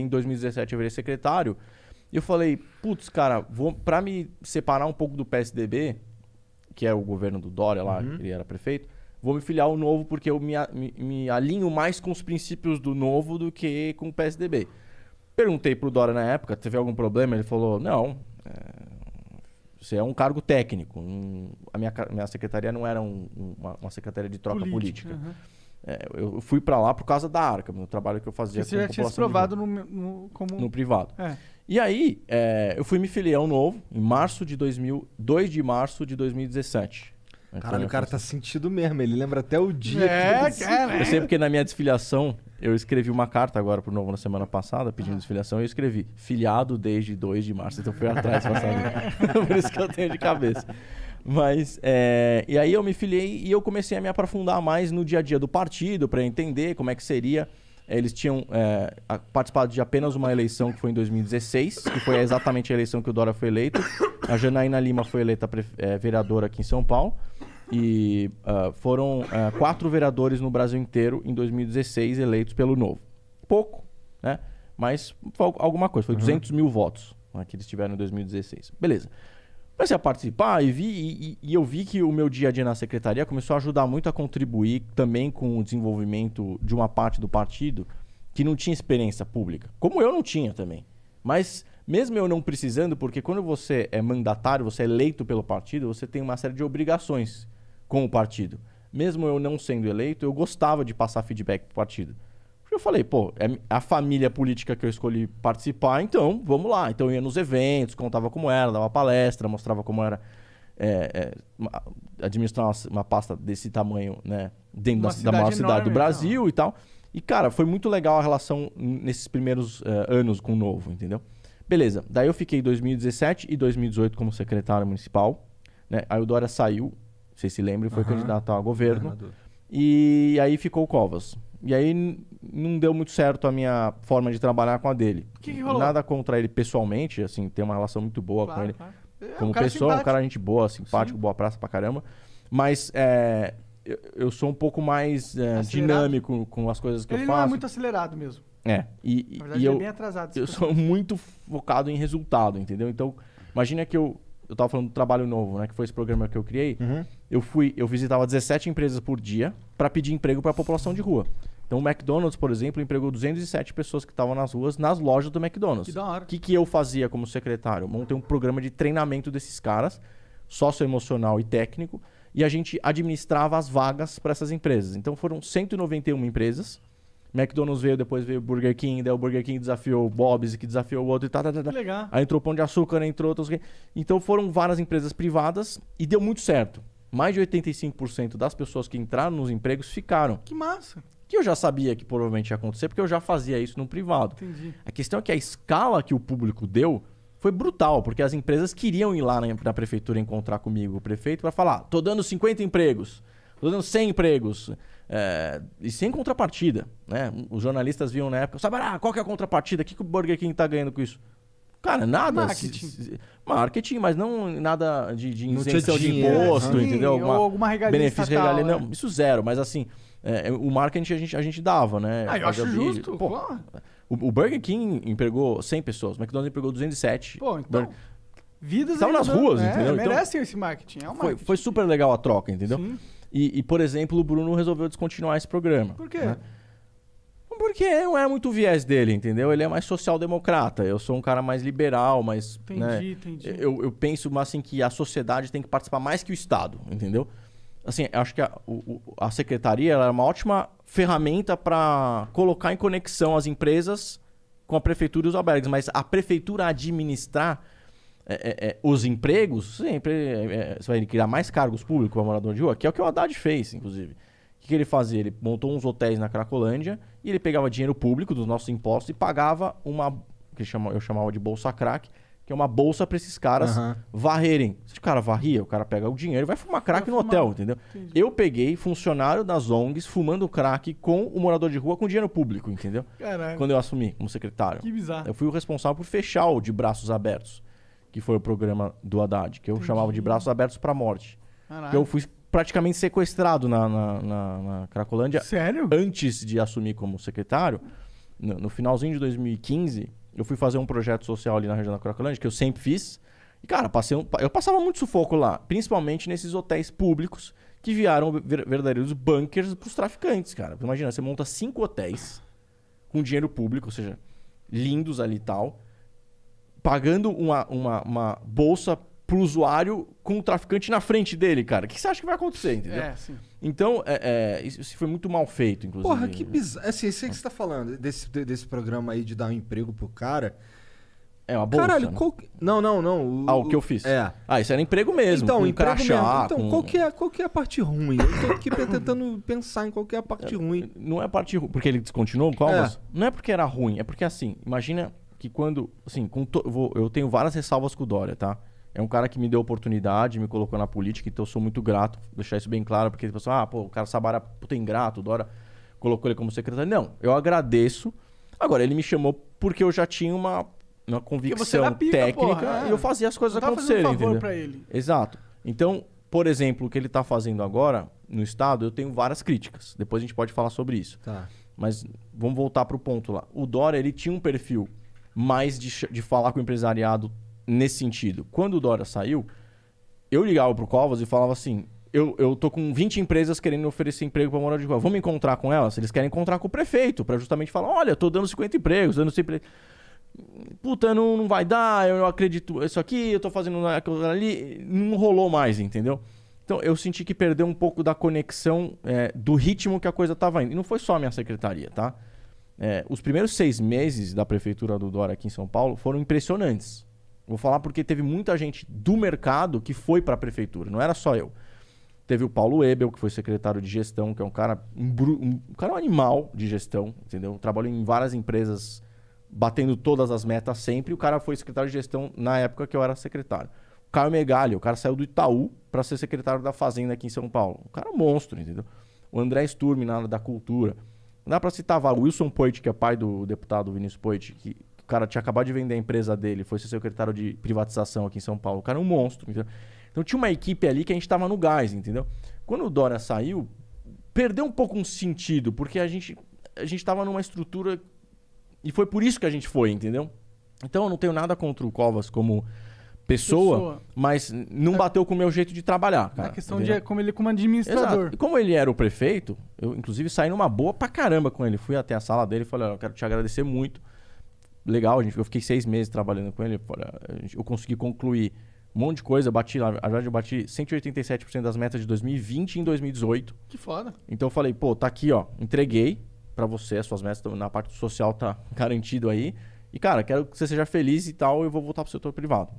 em 2017 eu virei secretário, e eu falei, putz, cara, vou, pra me separar um pouco do PSDB, que é o governo do Dória lá, uhum. ele era prefeito, vou me filiar ao novo porque eu me, me, me, alinho mais com os princípios do novo do que com o PSDB. Perguntei pro Dória na época, teve algum problema? Ele falou, não, é... Você é um cargo técnico. Um, a minha, minha secretaria não era um, uma, uma, secretaria de troca política. política. Uhum. É, eu fui para lá por causa da Arca, no trabalho que eu fazia Porque com você já tinha se provado no, no, como... no privado. É. E aí, é, eu fui me filiar ao novo em março de 2000, 2 de março de 2017. Caralho, o cara tá sentido mesmo, ele lembra até o dia. É, que cara. É. Eu sei porque na minha desfiliação, eu escrevi uma carta agora pro Novo na semana passada, pedindo ah. desfiliação, e eu escrevi filiado desde 2 de março, então fui atrás passado. Por isso que eu tenho de cabeça. Mas, é, e aí eu me filiei e eu comecei a me aprofundar mais no dia a dia do partido, para entender como é que seria. É, eles tinham é, participado de apenas uma eleição que foi em 2016, que foi exatamente a eleição que o Dora foi eleito. A Janaína Lima foi eleita é, vereadora aqui em São Paulo. E uh, foram uh, quatro vereadores no Brasil inteiro em 2016 eleitos pelo Novo. Pouco, né? Mas foi alguma coisa. Foi uhum. 200 mil votos né, que eles tiveram em 2016. Beleza. Comecei a participar e vi e, e, eu vi que o meu dia a dia na secretaria começou a ajudar muito a contribuir também com o desenvolvimento de uma parte do partido que não tinha experiência pública. Como eu não tinha também. Mas mesmo eu não precisando, porque quando você é mandatário, você é eleito pelo partido, você tem uma série de obrigações com o partido. Mesmo eu não sendo eleito, eu gostava de passar feedback para o partido. Porque eu falei, pô, é a família política que eu escolhi participar, então vamos lá. Então eu ia nos eventos, contava como era, dava palestra, mostrava como era é, é, administrar uma, uma, pasta desse tamanho, né? Dentro da, da, maior enorme, cidade do Brasil não. e tal. E, cara, foi muito legal a relação nesses primeiros uh, anos com o novo, entendeu? Beleza, daí eu fiquei 2017 e 2018 como secretário municipal. Né? Aí o Dória saiu, vocês se lembram, foi uhum. candidato a governo. E aí ficou o Covas. E aí não deu muito certo a minha forma de trabalhar com a dele. Que que Nada contra ele pessoalmente, assim, tem uma relação muito boa claro, com ele. Claro. É, Como é um pessoa, simpático. um cara gente boa, simpático, Sim. boa praça pra caramba. Mas é, eu, eu, sou um pouco mais é, dinâmico com as coisas que ele eu é faço. Ele é muito acelerado mesmo. É. E, verdade, e é eu, é bem atrasado. Eu sou muito focado em resultado, entendeu? Então, imagina que eu eu estava falando do trabalho novo, né? Que foi esse programa que eu criei. Uhum. Eu fui, eu visitava 17 empresas por dia para pedir emprego para a população de rua. Então, o McDonald's, por exemplo, empregou 207 pessoas que estavam nas ruas, nas lojas do McDonald's. Que da hora. O que, que eu fazia como secretário? montei um programa de treinamento desses caras, socioemocional e técnico, e a gente administrava as vagas para essas empresas. Então, foram 191 empresas McDonald's veio, depois veio Burger King, daí o Burger King desafiou o Bob's, que desafiou o outro e tal, tá, tá, tá, tá. Legal. Aí entrou o Pão de Açúcar, entrou outros. Então foram várias empresas privadas e deu muito certo. Mais de 85% das pessoas que entraram nos empregos ficaram. Que massa! Que eu já sabia que provavelmente ia acontecer, porque eu já fazia isso no privado. Entendi. A questão é que a escala que o público deu foi brutal, porque as empresas queriam ir lá na, prefeitura encontrar comigo, o prefeito, para falar: tô dando 50 empregos. Estou dando 100 empregos. É, e sem contrapartida. Né? Os jornalistas viam na época, sabe, ah, qual que é a contrapartida? O que, que o Burger King está ganhando com isso? Cara, nada. Marketing. marketing, mas não nada de, de isenção de imposto, né? entendeu? Alguma, ou alguma regalia benefício estatal, regalia. Né? isso zero, mas assim, é, é, o marketing a gente, a gente dava, né? Ah, eu acho justo, Pô, o, o, Burger King empregou 100 pessoas, o McDonald's empregou 207. Pô, então... Burger... Vidas Estavam nas ruas, é, entendeu? Então, merecem então, esse marketing, é um marketing. Foi, foi super legal a troca, entendeu? Sim. E, e, por exemplo, o Bruno resolveu descontinuar esse programa. Por quê? Né? Porque não é muito o viés dele, entendeu? Ele é mais social-democrata. Eu sou um cara mais liberal, mas Entendi, né? entendi. Eu, eu penso assim que a sociedade tem que participar mais que o Estado, entendeu? Assim, acho que a, o, a secretaria é uma ótima ferramenta para colocar em conexão as empresas com a prefeitura e os albergues, mas a prefeitura administrar é, é, é, os empregos, sempre é, é, você vai criar mais cargos públicos para morador de rua, que é o que o Haddad fez, inclusive. O que, que ele fazia? Ele montou uns hotéis na Cracolândia e ele pegava dinheiro público dos nossos impostos e pagava uma, que chama, eu chamava de bolsa crack, que é uma bolsa para esses caras uhum. varrerem. Se o cara varria, o cara pega o dinheiro e vai fumar crack vai no fumar. hotel, entendeu? Entendi. Eu peguei funcionário das ONGs fumando crack com o morador de rua com dinheiro público, entendeu? Caraca. Quando eu assumi como secretário. Que bizarro. Eu fui o responsável por fechar o de braços abertos que foi o programa do Haddad, que eu Entendi. chamava de Braços Abertos para a Morte. Caraca. Que eu fui praticamente sequestrado na, na, na, na Cracolândia. Sério? Antes de assumir como secretário, no, no, finalzinho de 2015, eu fui fazer um projeto social ali na região da Cracolândia, que eu sempre fiz. E, cara, passei um, eu passava muito sufoco lá, principalmente nesses hotéis públicos que vieram ver, verdadeiros bunkers para os traficantes, cara. Imagina, você monta cinco hotéis com dinheiro público, ou seja, lindos ali e tal pagando uma, uma, uma bolsa pro usuário com o traficante na frente dele, cara. O que você acha que vai acontecer, entendeu? É, sim. Então, é, é, isso foi muito mal feito, inclusive. Porra, que bizarro. Assim, isso que você tá falando, desse, desse programa aí de dar um emprego pro cara. É uma bolsa. Caralho, né? qual... Não, não, não. O, ah, o que eu fiz? É. Ah, isso era emprego mesmo. Então, um emprego crachá, mesmo. Então, com... qual, que é, qual que é a parte ruim? Eu tô aqui tentando pensar em qual que é a parte é, ruim. Não é a parte ruim. Porque ele descontinuou é. Não é porque era ruim, é porque assim, imagina que quando, assim, to, vou, eu tenho várias ressalvas com o Dória, tá? É um cara que me deu oportunidade, me colocou na política, então eu sou muito grato. Vou deixar isso bem claro, porque as assim, pessoas, ah, pô, o cara Sabara puta ingrato, o Dória colocou ele como secretário. Não, eu agradeço. Agora, ele me chamou porque eu já tinha uma, uma convicção pica, técnica porra, é. e eu fazia as coisas tá acontecerem. Um favor pra ele. Exato. Então, por exemplo, o que ele está fazendo agora no Estado, eu tenho várias críticas. Depois a gente pode falar sobre isso. Tá. Mas vamos voltar para o ponto lá. O Dória, ele tinha um perfil mais de, de falar com o empresariado nesse sentido. Quando o Dora saiu, eu ligava pro Covas e falava assim: eu, eu tô com 20 empresas querendo oferecer emprego para morador de rua. Vamos me encontrar com elas? Eles querem encontrar com o prefeito, para justamente falar: olha, tô dando 50 empregos, dando 100 empregos. Puta, não, não vai dar, eu acredito isso aqui, eu tô fazendo aquilo ali. Não rolou mais, entendeu? Então eu senti que perdeu um pouco da conexão é, do ritmo que a coisa tava indo. E não foi só a minha secretaria, tá? É, os primeiros seis meses da prefeitura do Dória aqui em São Paulo foram impressionantes. Vou falar porque teve muita gente do mercado que foi para a prefeitura, não era só eu. Teve o Paulo Ebel, que foi secretário de gestão, que é um cara um, um, um cara um animal de gestão, entendeu? Trabalhou em várias empresas batendo todas as metas sempre. O cara foi secretário de gestão na época que eu era secretário. O Caio Megali, o cara saiu do Itaú para ser secretário da Fazenda aqui em São Paulo. O cara é um monstro, entendeu? O André Sturm na área da cultura. Não dá pra citar o Wilson Poit, que é pai do deputado Vinícius Poit, que o cara tinha acabado de vender a empresa dele, foi ser secretário de privatização aqui em São Paulo. O cara é um monstro, entendeu? Então tinha uma equipe ali que a gente tava no gás, entendeu? Quando o Dória saiu, perdeu um pouco um sentido, porque a gente, a gente tava numa estrutura e foi por isso que a gente foi, entendeu? Então eu não tenho nada contra o Covas como pessoa, pessoa, mas não é. bateu com o meu jeito de trabalhar. Cara, a questão entendeu? de como ele como administrador. Exato. E como ele era o prefeito, eu inclusive saí numa boa pra caramba com ele. Fui até a sala dele e falei, olha, eu quero te agradecer muito. Legal, gente, eu fiquei seis meses trabalhando com ele. Eu ah, consegui concluir um monte de coisa. Bati, na verdade, eu bati 187% das metas de 2020 em 2018. Que foda. Então eu falei, pô, tá aqui, ó. Entreguei para você, as suas metas na parte social tá garantido aí. E, cara, quero que você seja feliz e tal, eu vou voltar pro setor privado.